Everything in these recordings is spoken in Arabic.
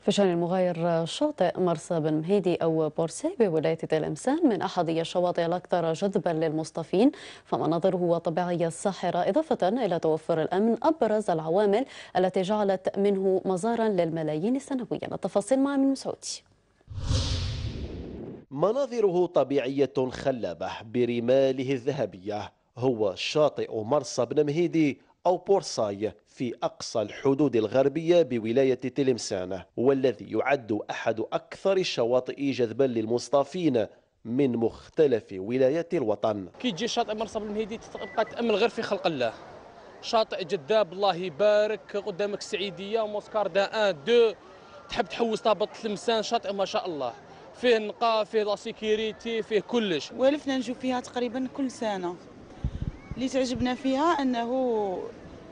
في شان المغاير شاطئ مرسى بن مهيدي أو بورسي بولاية تلمسان من أحد الشواطئ الأكثر جذبا للمصطفين فمناظره الطبيعية ساحرة إضافة إلى توفر الأمن أبرز العوامل التي جعلت منه مزارا للملايين سنويا التفاصيل مع من سعودي مناظره طبيعية خلابة برماله الذهبية هو شاطئ مرسى بن مهيدي أو بورصاي في أقصى الحدود الغربية بولاية تلمسان والذي يعد أحد أكثر الشواطئ جذبا للمصطافين من مختلف ولايات الوطن كي تجي شاطئ مرصب المهيدي تبقى تامل غير في خلق الله شاطئ جذاب الله يبارك قدامك السعيديه دا آن دو تحب تحوس تهبط تلمسان شاطئ ما شاء الله فيه نقا فيه لا سيكيريتي فيه كلش والفنا نشوف فيها تقريبا كل سنه اللي تعجبنا فيها انه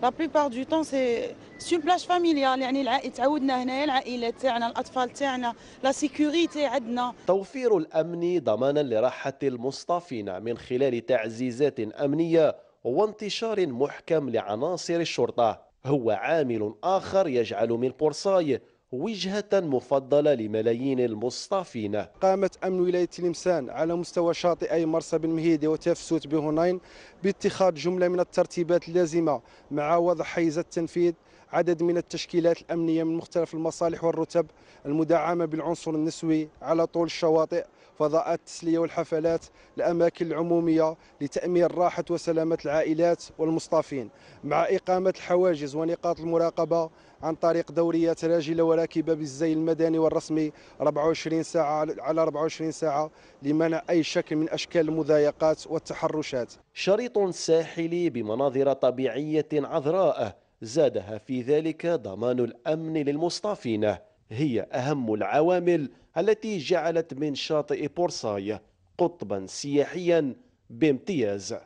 لا بليبار دو طون سي سي بلاج فاميليال يعني العائله تعودنا هنايا العائله تاعنا الاطفال تاعنا لا سيكوريتي عندنا توفير الامن ضمانا لراحه المصطفين من خلال تعزيزات امنيه وانتشار محكم لعناصر الشرطه هو عامل اخر يجعل من بورساي وجهة مفضلة لملايين المصطافين قامت أمن ولاية تلمسان على مستوى شاطئي مرسى بن مهيدي وتفسوت بهنين باتخاذ جملة من الترتيبات اللازمة مع وضع حيز التنفيذ عدد من التشكيلات الأمنية من مختلف المصالح والرتب المدعمة بالعنصر النسوي على طول الشواطئ فضاءات التسلية والحفلات الأماكن العمومية لتأمين راحة وسلامة العائلات والمصطافين مع إقامة الحواجز ونقاط المراقبة عن طريق دوريات راجلة وراكبة بالزي المدني والرسمي 24 ساعة على 24 ساعة لمنع أي شكل من أشكال المضايقات والتحرشات شريط ساحلي بمناظر طبيعية عذراء زادها في ذلك ضمان الأمن للمصطافين هي أهم العوامل التي جعلت من شاطئ بورصاي قطبا سياحيا بامتياز